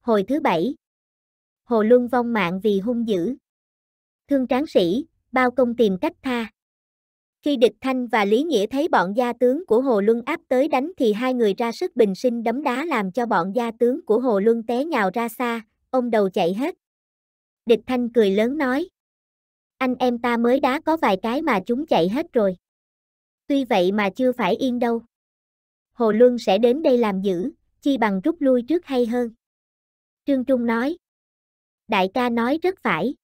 Hồi thứ bảy. Hồ Luân vong mạng vì hung dữ. Thương tráng sĩ, bao công tìm cách tha. Khi địch thanh và Lý Nghĩa thấy bọn gia tướng của Hồ Luân áp tới đánh thì hai người ra sức bình sinh đấm đá làm cho bọn gia tướng của Hồ Luân té nhào ra xa, ông đầu chạy hết. Địch thanh cười lớn nói. Anh em ta mới đá có vài cái mà chúng chạy hết rồi. Tuy vậy mà chưa phải yên đâu. Hồ Luân sẽ đến đây làm giữ, chi bằng rút lui trước hay hơn. Trương Trung nói. Đại ca nói rất phải.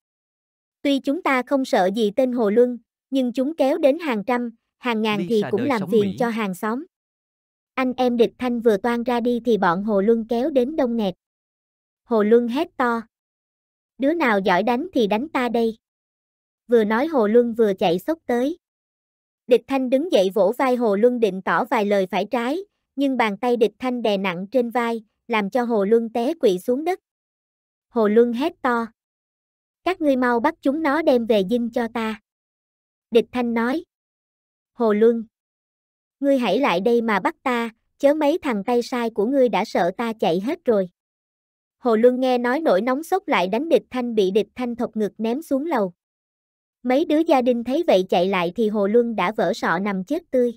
Tuy chúng ta không sợ gì tên Hồ Luân, nhưng chúng kéo đến hàng trăm, hàng ngàn thì cũng làm phiền Mỹ. cho hàng xóm. Anh em địch thanh vừa toan ra đi thì bọn Hồ Luân kéo đến đông nghẹt. Hồ Luân hét to. Đứa nào giỏi đánh thì đánh ta đây. Vừa nói Hồ Luân vừa chạy sốc tới. Địch thanh đứng dậy vỗ vai Hồ Luân định tỏ vài lời phải trái, nhưng bàn tay địch thanh đè nặng trên vai, làm cho Hồ Luân té quỵ xuống đất. Hồ Luân hét to. Các ngươi mau bắt chúng nó đem về dinh cho ta. Địch Thanh nói. Hồ Luân. Ngươi hãy lại đây mà bắt ta, chớ mấy thằng tay sai của ngươi đã sợ ta chạy hết rồi. Hồ Luân nghe nói nổi nóng sốc lại đánh địch thanh bị địch thanh thọc ngực ném xuống lầu. Mấy đứa gia đình thấy vậy chạy lại thì Hồ Luân đã vỡ sọ nằm chết tươi.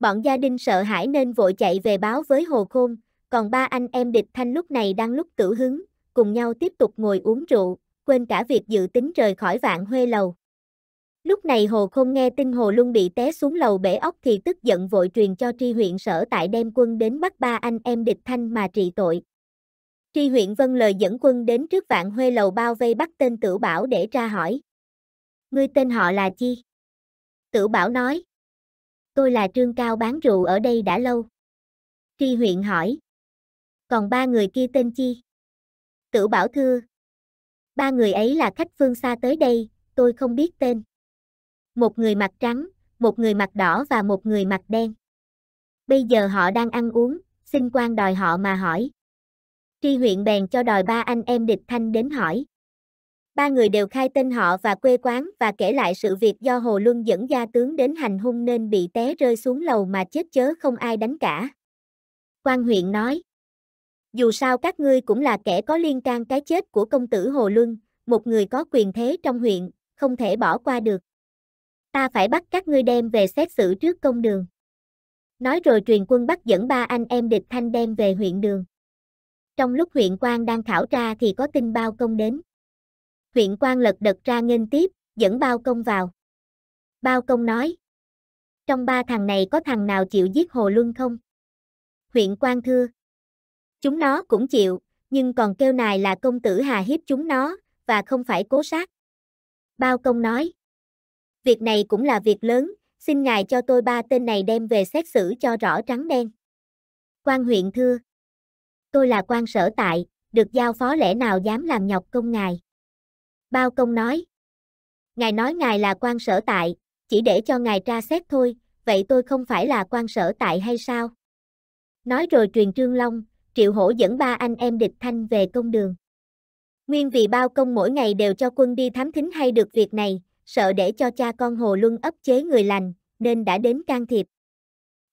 Bọn gia đình sợ hãi nên vội chạy về báo với Hồ Khôn, còn ba anh em địch thanh lúc này đang lúc tử hứng, cùng nhau tiếp tục ngồi uống rượu, quên cả việc dự tính rời khỏi vạn huê lầu. Lúc này Hồ không nghe tin Hồ Luân bị té xuống lầu bể ốc thì tức giận vội truyền cho tri huyện sở tại đem quân đến bắt ba anh em địch thanh mà trị tội. Tri huyện vâng lời dẫn quân đến trước vạn huê lầu bao vây bắt tên tử bảo để tra hỏi. Ngươi tên họ là chi? Tử bảo nói. Tôi là Trương Cao bán rượu ở đây đã lâu. Tri huyện hỏi còn ba người kia tên chi? Tử Bảo thưa. Ba người ấy là khách phương xa tới đây, tôi không biết tên. Một người mặt trắng, một người mặt đỏ và một người mặt đen. Bây giờ họ đang ăn uống, xin quan đòi họ mà hỏi. Tri huyện bèn cho đòi ba anh em địch thanh đến hỏi. Ba người đều khai tên họ và quê quán và kể lại sự việc do Hồ Luân dẫn gia tướng đến hành hung nên bị té rơi xuống lầu mà chết chớ không ai đánh cả. Quan huyện nói dù sao các ngươi cũng là kẻ có liên can cái chết của công tử Hồ Luân, một người có quyền thế trong huyện, không thể bỏ qua được. Ta phải bắt các ngươi đem về xét xử trước công đường. Nói rồi truyền quân bắt dẫn ba anh em địch thanh đem về huyện đường. Trong lúc huyện quan đang khảo tra thì có tin bao công đến. Huyện quan lật đật ra nghênh tiếp, dẫn bao công vào. Bao công nói. Trong ba thằng này có thằng nào chịu giết Hồ Luân không? Huyện quan thưa, Chúng nó cũng chịu, nhưng còn kêu nài là công tử hà hiếp chúng nó, và không phải cố sát. Bao công nói. Việc này cũng là việc lớn, xin ngài cho tôi ba tên này đem về xét xử cho rõ trắng đen. Quan huyện thưa. Tôi là quan sở tại, được giao phó lẽ nào dám làm nhọc công ngài. Bao công nói. Ngài nói ngài là quan sở tại, chỉ để cho ngài tra xét thôi, vậy tôi không phải là quan sở tại hay sao? Nói rồi truyền Trương Long, Triệu Hổ dẫn ba anh em địch thanh về công đường. Nguyên vì bao công mỗi ngày đều cho quân đi thám thính hay được việc này, sợ để cho cha con Hồ Luân ấp chế người lành, nên đã đến can thiệp.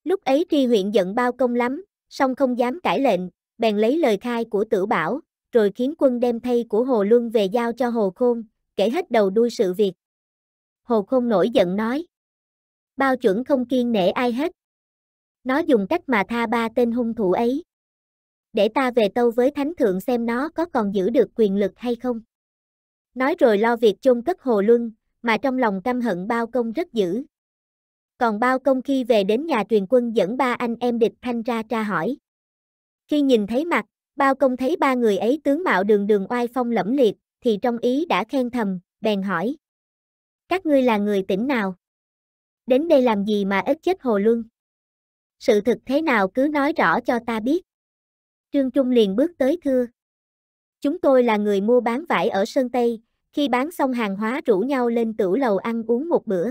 Lúc ấy tri huyện giận bao công lắm, song không dám cãi lệnh, bèn lấy lời khai của tử bảo, rồi khiến quân đem thay của Hồ Luân về giao cho Hồ Khôn, kể hết đầu đuôi sự việc. Hồ Khôn nổi giận nói. Bao chuẩn không kiên nể ai hết. Nó dùng cách mà tha ba tên hung thủ ấy để ta về tâu với thánh thượng xem nó có còn giữ được quyền lực hay không. Nói rồi lo việc chôn cất Hồ Luân, mà trong lòng căm hận bao công rất dữ. Còn bao công khi về đến nhà truyền quân dẫn ba anh em địch thanh ra tra hỏi. Khi nhìn thấy mặt, bao công thấy ba người ấy tướng mạo đường đường oai phong lẫm liệt, thì trong ý đã khen thầm, bèn hỏi. Các ngươi là người tỉnh nào? Đến đây làm gì mà ít chết Hồ Luân? Sự thực thế nào cứ nói rõ cho ta biết. Trương Trung liền bước tới thưa. Chúng tôi là người mua bán vải ở Sơn Tây, khi bán xong hàng hóa rủ nhau lên tửu lầu ăn uống một bữa.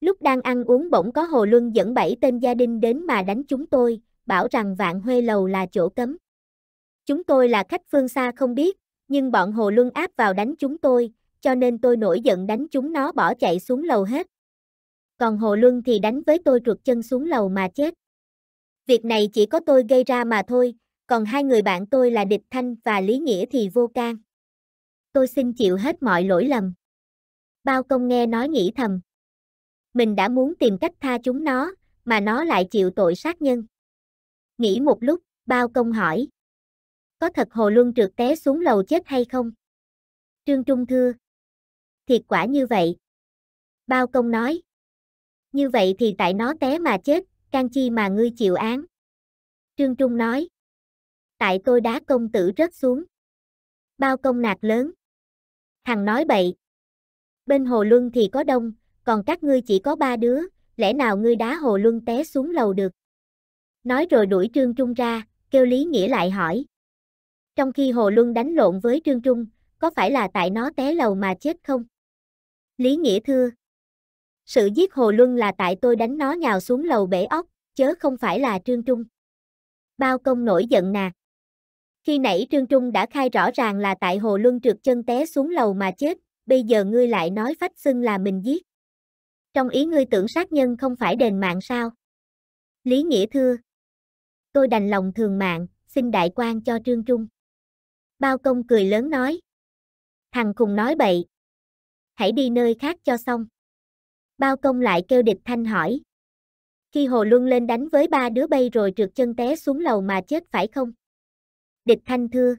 Lúc đang ăn uống bỗng có Hồ Luân dẫn bảy tên gia đình đến mà đánh chúng tôi, bảo rằng vạn huê lầu là chỗ cấm. Chúng tôi là khách phương xa không biết, nhưng bọn Hồ Luân áp vào đánh chúng tôi, cho nên tôi nổi giận đánh chúng nó bỏ chạy xuống lầu hết. Còn Hồ Luân thì đánh với tôi trượt chân xuống lầu mà chết. Việc này chỉ có tôi gây ra mà thôi, còn hai người bạn tôi là Địch Thanh và Lý Nghĩa thì vô can. Tôi xin chịu hết mọi lỗi lầm. Bao công nghe nói nghĩ thầm. Mình đã muốn tìm cách tha chúng nó, mà nó lại chịu tội sát nhân. Nghĩ một lúc, bao công hỏi. Có thật Hồ Luân trượt té xuống lầu chết hay không? Trương Trung thưa. Thiệt quả như vậy. Bao công nói. Như vậy thì tại nó té mà chết, can chi mà ngươi chịu án. Trương Trung nói tại tôi đá công tử rớt xuống. Bao công nạt lớn. thằng nói bậy. Bên Hồ Luân thì có đông, còn các ngươi chỉ có ba đứa, lẽ nào ngươi đá Hồ Luân té xuống lầu được. Nói rồi đuổi Trương Trung ra, kêu Lý Nghĩa lại hỏi. Trong khi Hồ Luân đánh lộn với Trương Trung, có phải là tại nó té lầu mà chết không? Lý Nghĩa thưa. Sự giết Hồ Luân là tại tôi đánh nó nhào xuống lầu bể ốc, chớ không phải là Trương Trung. Bao công nổi giận nạt. Khi nãy Trương Trung đã khai rõ ràng là tại Hồ Luân trượt chân té xuống lầu mà chết, bây giờ ngươi lại nói phách xưng là mình giết. Trong ý ngươi tưởng sát nhân không phải đền mạng sao? Lý Nghĩa thưa. Tôi đành lòng thường mạng, xin đại quan cho Trương Trung. Bao công cười lớn nói. Thằng cùng nói bậy. Hãy đi nơi khác cho xong. Bao công lại kêu địch thanh hỏi. Khi Hồ Luân lên đánh với ba đứa bay rồi trượt chân té xuống lầu mà chết phải không? Địch Thanh thưa.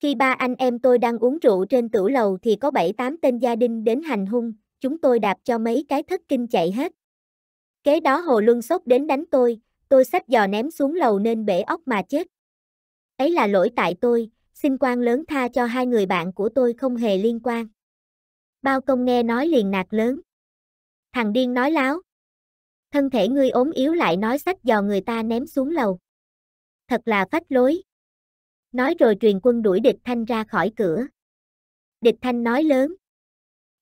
Khi ba anh em tôi đang uống rượu trên tửu lầu thì có bảy tám tên gia đình đến hành hung, chúng tôi đạp cho mấy cái thất kinh chạy hết. Kế đó Hồ Luân sốt đến đánh tôi, tôi xách giò ném xuống lầu nên bể ốc mà chết. Ấy là lỗi tại tôi, xin quan lớn tha cho hai người bạn của tôi không hề liên quan. Bao công nghe nói liền nạt lớn. Thằng điên nói láo. Thân thể ngươi ốm yếu lại nói sách giò người ta ném xuống lầu. Thật là phách lối nói rồi truyền quân đuổi địch thanh ra khỏi cửa. Địch thanh nói lớn.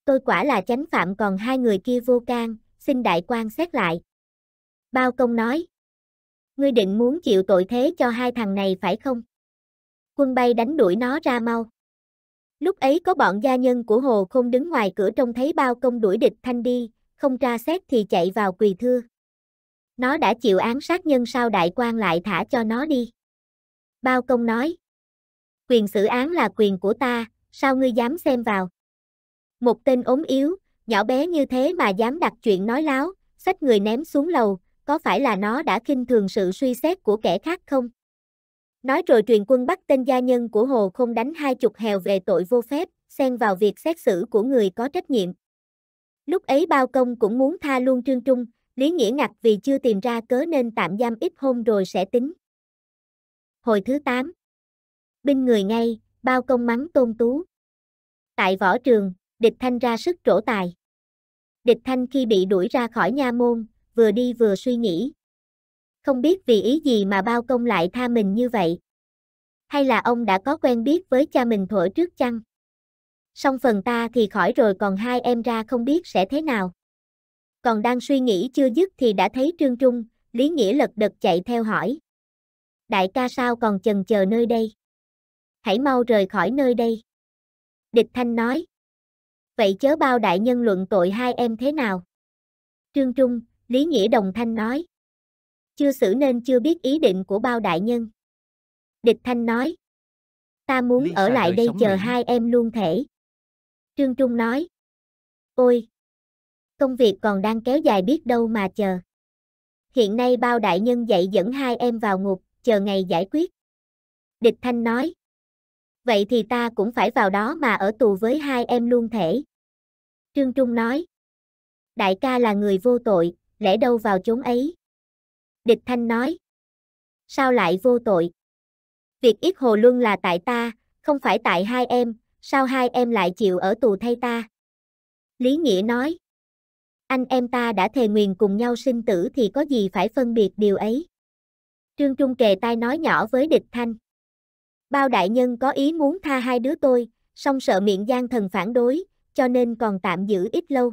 Tôi quả là chánh phạm còn hai người kia vô can, xin đại quan xét lại. Bao công nói. Ngươi định muốn chịu tội thế cho hai thằng này phải không? Quân bay đánh đuổi nó ra mau. Lúc ấy có bọn gia nhân của Hồ không đứng ngoài cửa trông thấy bao công đuổi địch thanh đi, không tra xét thì chạy vào quỳ thưa. Nó đã chịu án sát nhân sao đại quan lại thả cho nó đi. Bao công nói. Quyền xử án là quyền của ta, sao ngươi dám xem vào? Một tên ốm yếu, nhỏ bé như thế mà dám đặt chuyện nói láo, sách người ném xuống lầu, có phải là nó đã khinh thường sự suy xét của kẻ khác không? Nói rồi truyền quân bắt tên gia nhân của Hồ không đánh hai chục hèo về tội vô phép, xen vào việc xét xử của người có trách nhiệm. Lúc ấy bao công cũng muốn tha luôn Trương Trung, Lý Nghĩa ngặt vì chưa tìm ra cớ nên tạm giam ít hôm rồi sẽ tính. Hồi thứ 8 Binh người ngay, bao công mắng tôn tú. Tại võ trường, địch thanh ra sức trổ tài. Địch thanh khi bị đuổi ra khỏi nha môn, vừa đi vừa suy nghĩ. Không biết vì ý gì mà bao công lại tha mình như vậy. Hay là ông đã có quen biết với cha mình thổi trước chăng? Xong phần ta thì khỏi rồi còn hai em ra không biết sẽ thế nào. Còn đang suy nghĩ chưa dứt thì đã thấy Trương Trung, Lý Nghĩa lật đật chạy theo hỏi đại ca sao còn chần chờ nơi đây? Hãy mau rời khỏi nơi đây. Địch Thanh nói. Vậy chớ bao đại nhân luận tội hai em thế nào? Trương Trung, Lý Nghĩa Đồng Thanh nói. Chưa xử nên chưa biết ý định của bao đại nhân. Địch Thanh nói. Ta muốn ở lại đây chờ mình. hai em luôn thể. Trương Trung nói. Ôi! Công việc còn đang kéo dài biết đâu mà chờ. Hiện nay bao đại nhân dạy dẫn hai em vào ngục chờ ngày giải quyết. Địch Thanh nói. Vậy thì ta cũng phải vào đó mà ở tù với hai em luôn thể. Trương Trung nói. Đại ca là người vô tội, lẽ đâu vào chốn ấy. Địch Thanh nói. Sao lại vô tội? Việc ít hồ luân là tại ta, không phải tại hai em, sao hai em lại chịu ở tù thay ta? Lý Nghĩa nói. Anh em ta đã thề nguyện cùng nhau sinh tử thì có gì phải phân biệt điều ấy. Trương Trung kề tai nói nhỏ với địch thanh. Bao đại nhân có ý muốn tha hai đứa tôi, song sợ miệng gian thần phản đối, cho nên còn tạm giữ ít lâu.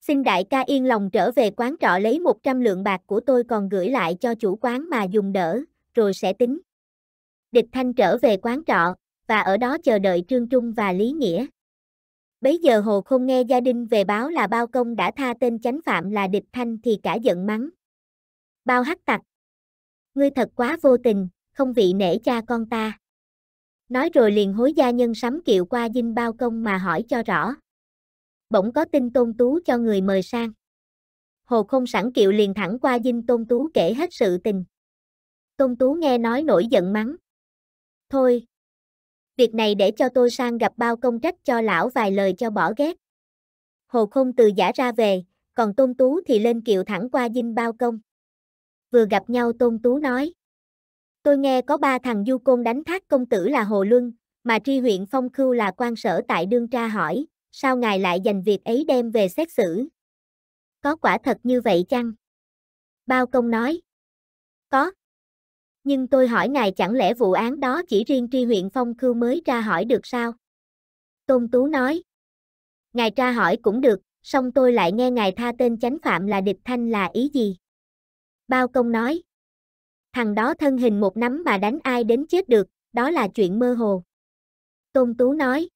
Xin đại ca yên lòng trở về quán trọ lấy 100 lượng bạc của tôi còn gửi lại cho chủ quán mà dùng đỡ, rồi sẽ tính. Địch Thanh trở về quán trọ, và ở đó chờ đợi Trương Trung và Lý Nghĩa. Bấy giờ Hồ không nghe gia đình về báo là bao công đã tha tên chánh phạm là địch thanh thì cả giận mắng. Bao hắc tặc, ngươi thật quá vô tình, không vị nể cha con ta. Nói rồi liền hối gia nhân sắm kiệu qua dinh bao công mà hỏi cho rõ. Bỗng có tin tôn tú cho người mời sang. Hồ không sẵn kiệu liền thẳng qua dinh tôn tú kể hết sự tình. Tôn tú nghe nói nổi giận mắng. Thôi, việc này để cho tôi sang gặp bao công trách cho lão vài lời cho bỏ ghét. Hồ không từ giả ra về, còn tôn tú thì lên kiệu thẳng qua dinh bao công vừa gặp nhau Tôn Tú nói. Tôi nghe có ba thằng du côn đánh thác công tử là Hồ Luân, mà tri huyện Phong Khưu là quan sở tại đương tra hỏi, sao ngài lại dành việc ấy đem về xét xử? Có quả thật như vậy chăng? Bao công nói. Có. Nhưng tôi hỏi ngài chẳng lẽ vụ án đó chỉ riêng tri huyện Phong Khưu mới tra hỏi được sao? Tôn Tú nói. Ngài tra hỏi cũng được, song tôi lại nghe ngài tha tên chánh phạm là địch thanh là ý gì? Bao công nói. Thằng đó thân hình một nắm mà đánh ai đến chết được, đó là chuyện mơ hồ. Tôn Tú nói.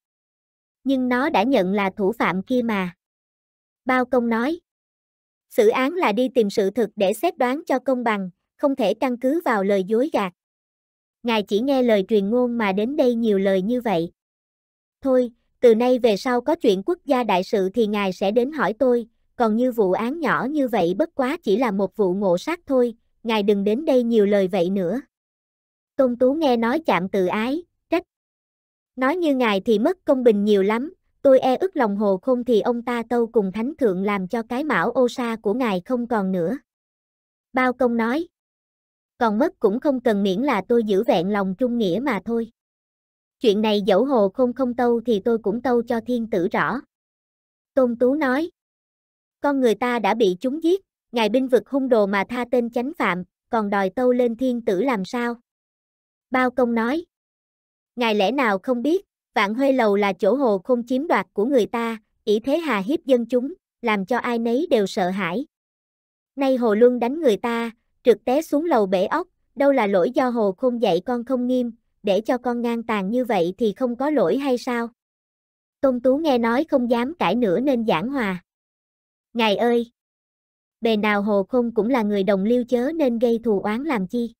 Nhưng nó đã nhận là thủ phạm kia mà. Bao công nói. Sự án là đi tìm sự thực để xét đoán cho công bằng, không thể căn cứ vào lời dối gạt. Ngài chỉ nghe lời truyền ngôn mà đến đây nhiều lời như vậy. Thôi, từ nay về sau có chuyện quốc gia đại sự thì ngài sẽ đến hỏi tôi, còn như vụ án nhỏ như vậy bất quá chỉ là một vụ ngộ sát thôi, ngài đừng đến đây nhiều lời vậy nữa. Tôn Tú nghe nói chạm từ ái, trách. Nói như ngài thì mất công bình nhiều lắm, tôi e ức lòng hồ không thì ông ta tâu cùng thánh thượng làm cho cái mão ô sa của ngài không còn nữa. Bao công nói. Còn mất cũng không cần miễn là tôi giữ vẹn lòng trung nghĩa mà thôi. Chuyện này dẫu hồ không không tâu thì tôi cũng tâu cho thiên tử rõ. Tôn Tú nói con người ta đã bị chúng giết, ngài binh vực hung đồ mà tha tên chánh phạm, còn đòi tâu lên thiên tử làm sao? Bao công nói, ngài lẽ nào không biết, vạn huê lầu là chỗ hồ không chiếm đoạt của người ta, ý thế hà hiếp dân chúng, làm cho ai nấy đều sợ hãi. Nay hồ luân đánh người ta, trượt té xuống lầu bể ốc, đâu là lỗi do hồ không dạy con không nghiêm, để cho con ngang tàn như vậy thì không có lỗi hay sao? Công tú nghe nói không dám cãi nữa nên giảng hòa. Ngài ơi! Bề nào hồ khôn cũng là người đồng lưu chớ nên gây thù oán làm chi.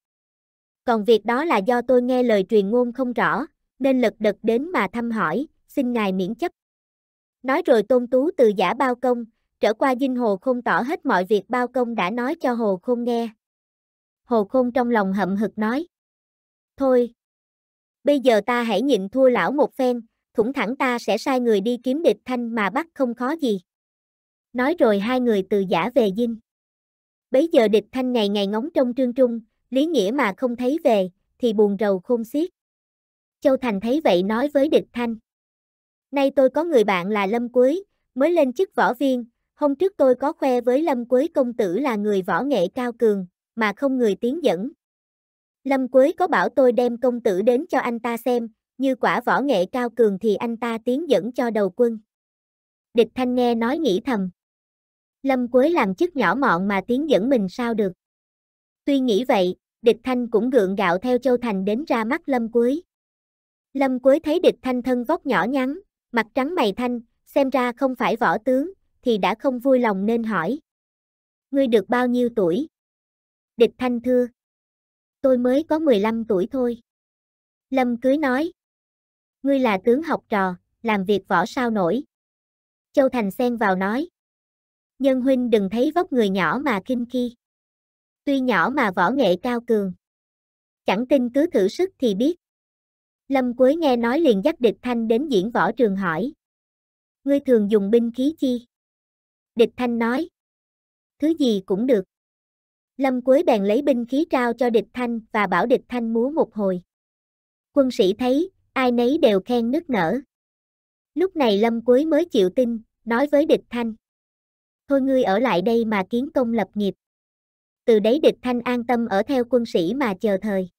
Còn việc đó là do tôi nghe lời truyền ngôn không rõ, nên lật đật đến mà thăm hỏi, xin Ngài miễn chấp. Nói rồi tôn tú từ giả bao công, trở qua dinh hồ khôn tỏ hết mọi việc bao công đã nói cho hồ khôn nghe. Hồ khôn trong lòng hậm hực nói. Thôi, bây giờ ta hãy nhịn thua lão một phen, thủng thẳng ta sẽ sai người đi kiếm địch thanh mà bắt không khó gì nói rồi hai người từ giả về dinh. Bấy giờ địch thanh ngày ngày ngóng trong trương trung, lý nghĩa mà không thấy về, thì buồn rầu khôn xiết. Châu Thành thấy vậy nói với địch thanh. Nay tôi có người bạn là Lâm Quế, mới lên chức võ viên, hôm trước tôi có khoe với Lâm Quế công tử là người võ nghệ cao cường, mà không người tiến dẫn. Lâm Quế có bảo tôi đem công tử đến cho anh ta xem, như quả võ nghệ cao cường thì anh ta tiến dẫn cho đầu quân. Địch Thanh nghe nói nghĩ thầm. Lâm Quế làm chức nhỏ mọn mà tiến dẫn mình sao được. Tuy nghĩ vậy, địch thanh cũng gượng gạo theo Châu Thành đến ra mắt Lâm Quế. Lâm Quế thấy địch thanh thân vóc nhỏ nhắn, mặt trắng mày thanh, xem ra không phải võ tướng, thì đã không vui lòng nên hỏi. Ngươi được bao nhiêu tuổi? Địch thanh thưa. Tôi mới có 15 tuổi thôi. Lâm cưới nói. Ngươi là tướng học trò, làm việc võ sao nổi. Châu Thành xen vào nói nhân huynh đừng thấy vóc người nhỏ mà kinh khi. Tuy nhỏ mà võ nghệ cao cường. Chẳng tin cứ thử sức thì biết. Lâm Quế nghe nói liền dắt địch thanh đến diễn võ trường hỏi. Ngươi thường dùng binh khí chi? Địch thanh nói. Thứ gì cũng được. Lâm Quế bèn lấy binh khí trao cho địch thanh và bảo địch thanh múa một hồi. Quân sĩ thấy, ai nấy đều khen nức nở. Lúc này Lâm Quế mới chịu tin, nói với địch thanh thôi ngươi ở lại đây mà kiến công lập nghiệp. Từ đấy địch thanh an tâm ở theo quân sĩ mà chờ thời.